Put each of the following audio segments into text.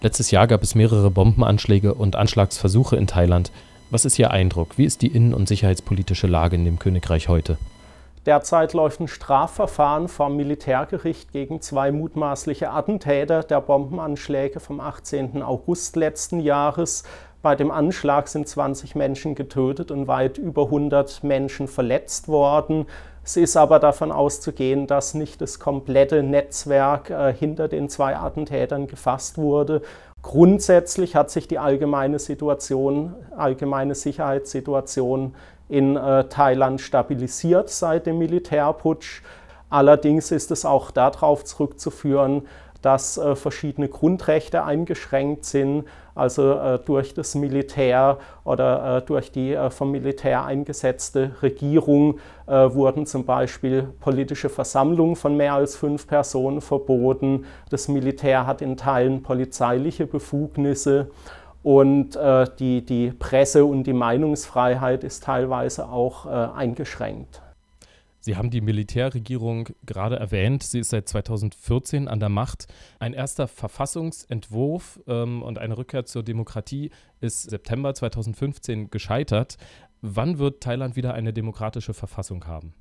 Letztes Jahr gab es mehrere Bombenanschläge und Anschlagsversuche in Thailand. Was ist Ihr Eindruck? Wie ist die innen- und sicherheitspolitische Lage in dem Königreich heute? Derzeit läuft ein Strafverfahren vom Militärgericht gegen zwei mutmaßliche Attentäter der Bombenanschläge vom 18. August letzten Jahres bei dem Anschlag sind 20 Menschen getötet und weit über 100 Menschen verletzt worden. Es ist aber davon auszugehen, dass nicht das komplette Netzwerk äh, hinter den zwei Attentätern gefasst wurde. Grundsätzlich hat sich die allgemeine Situation, allgemeine Sicherheitssituation in äh, Thailand stabilisiert seit dem Militärputsch. Allerdings ist es auch darauf zurückzuführen, dass äh, verschiedene Grundrechte eingeschränkt sind, also äh, durch das Militär oder äh, durch die äh, vom Militär eingesetzte Regierung äh, wurden zum Beispiel politische Versammlungen von mehr als fünf Personen verboten. Das Militär hat in Teilen polizeiliche Befugnisse und äh, die, die Presse und die Meinungsfreiheit ist teilweise auch eingeschränkt. Sie haben die Militärregierung gerade erwähnt. Sie ist seit 2014 an der Macht. Ein erster Verfassungsentwurf ähm, und eine Rückkehr zur Demokratie ist September 2015 gescheitert. Wann wird Thailand wieder eine demokratische Verfassung haben?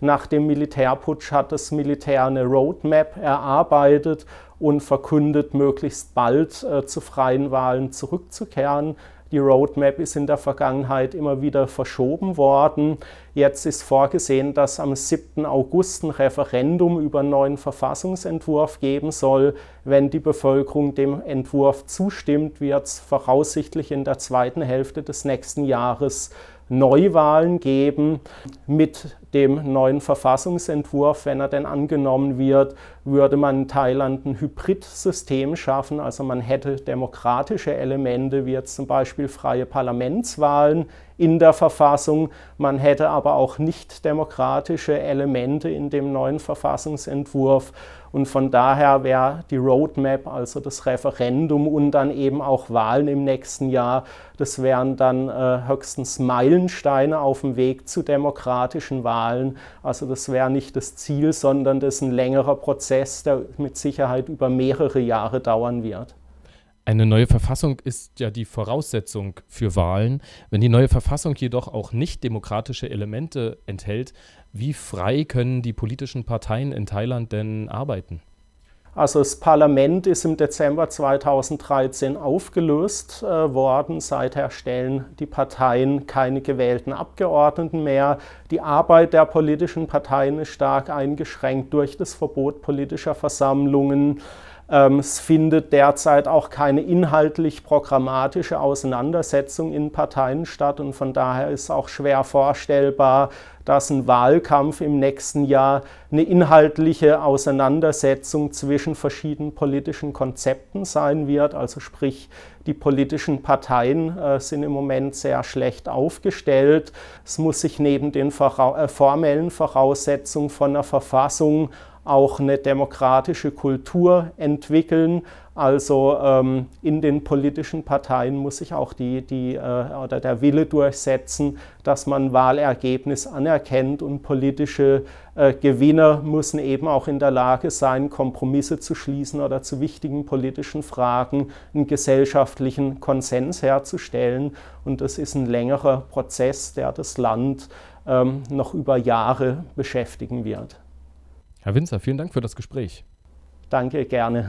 Nach dem Militärputsch hat das Militär eine Roadmap erarbeitet und verkündet, möglichst bald äh, zu freien Wahlen zurückzukehren. Die Roadmap ist in der Vergangenheit immer wieder verschoben worden. Jetzt ist vorgesehen, dass am 7. August ein Referendum über einen neuen Verfassungsentwurf geben soll. Wenn die Bevölkerung dem Entwurf zustimmt, wird es voraussichtlich in der zweiten Hälfte des nächsten Jahres Neuwahlen geben. Mit dem neuen Verfassungsentwurf, wenn er denn angenommen wird, würde man in Thailand ein Hybridsystem schaffen. Also man hätte demokratische Elemente, wie jetzt zum Beispiel freie Parlamentswahlen in der Verfassung. Man hätte aber auch nicht demokratische Elemente in dem neuen Verfassungsentwurf. Und von daher wäre die Roadmap, also das Referendum und dann eben auch Wahlen im nächsten Jahr, das wären dann äh, höchstens Meilensteine auf dem Weg zu demokratischen Wahlen. Also das wäre nicht das Ziel, sondern das ist ein längerer Prozess, der mit Sicherheit über mehrere Jahre dauern wird. Eine neue Verfassung ist ja die Voraussetzung für Wahlen. Wenn die neue Verfassung jedoch auch nicht demokratische Elemente enthält, wie frei können die politischen Parteien in Thailand denn arbeiten? Also das Parlament ist im Dezember 2013 aufgelöst äh, worden. Seither stellen die Parteien keine gewählten Abgeordneten mehr. Die Arbeit der politischen Parteien ist stark eingeschränkt durch das Verbot politischer Versammlungen. Ähm, es findet derzeit auch keine inhaltlich programmatische Auseinandersetzung in Parteien statt und von daher ist auch schwer vorstellbar, dass ein Wahlkampf im nächsten Jahr eine inhaltliche Auseinandersetzung zwischen verschiedenen politischen Konzepten sein wird. Also sprich, die politischen Parteien äh, sind im Moment sehr schlecht aufgestellt. Es muss sich neben den vora äh, formellen Voraussetzungen von einer Verfassung auch eine demokratische Kultur entwickeln. Also ähm, in den politischen Parteien muss sich auch die, die, äh, oder der Wille durchsetzen, dass man Wahlergebnis anerkennt und politische äh, Gewinner müssen eben auch in der Lage sein, Kompromisse zu schließen oder zu wichtigen politischen Fragen einen gesellschaftlichen Konsens herzustellen. Und das ist ein längerer Prozess, der das Land ähm, noch über Jahre beschäftigen wird. Herr Winzer, vielen Dank für das Gespräch. Danke, gerne.